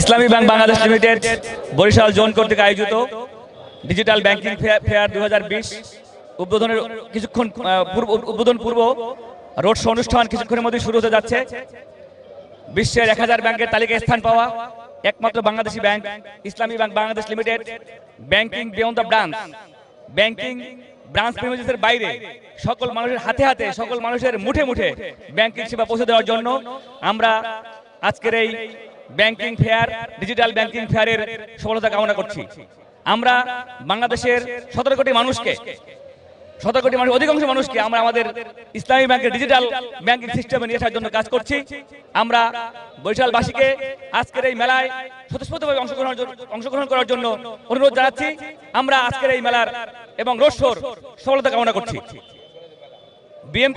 ইসলামী bank Bangladesh limited Barishal zone কর্তৃক আয়োজিত ডিজিটাল ব্যাংকিং ফেয়ার দু উদ্বোধনের কিছুক্ষণ পূর্ব উদ্বোধন পূর্ব রোড শো অনুষ্ঠান কিছুক্ষণের মধ্যে শুরু হতে যাচ্ছে বিশ্বের এক হাজার ব্যাংকের তালিকায় স্থান পাওয়া একমাত্র Bangladeshi bank Islami bank Bangladesh limited banking beyond the branch banking branch প্রেমিসের বাইরে সকল মানুষের হাতে হাতে সকল মানুষের মুঠে মুঠে ব্যাংকিং সেবা পৌঁছে দেওয়ার জন্য আমরা আজকের এই ব্যাংকিং ফেয়ার ডিজিটাল ব্যাংকিং ফেয়ারের সফলতা কামনা করছি আমরা বাংলাদেশের সতেরো কোটি মানুষকে সতেরো কোটি মানুষ অধিকাংশ মানুষকে আমরা আমাদের ইসলামী ব্যাংকের ডিজিটাল ব্যাংকিং সিস্টেমে নিয়ে আসার জন্য কাজ করছি আমরা বরিশালবাসীকে আজকের এই মেলায় স্বতঃস্ফূর্তভাবে অংশগ্রহণ অংশগ্রহণ করার জন্য অনুরোধ জানাচ্ছি আমরা আজকের এই মেলার এবং রোড শোর সফলতা কামনা করছি বিএম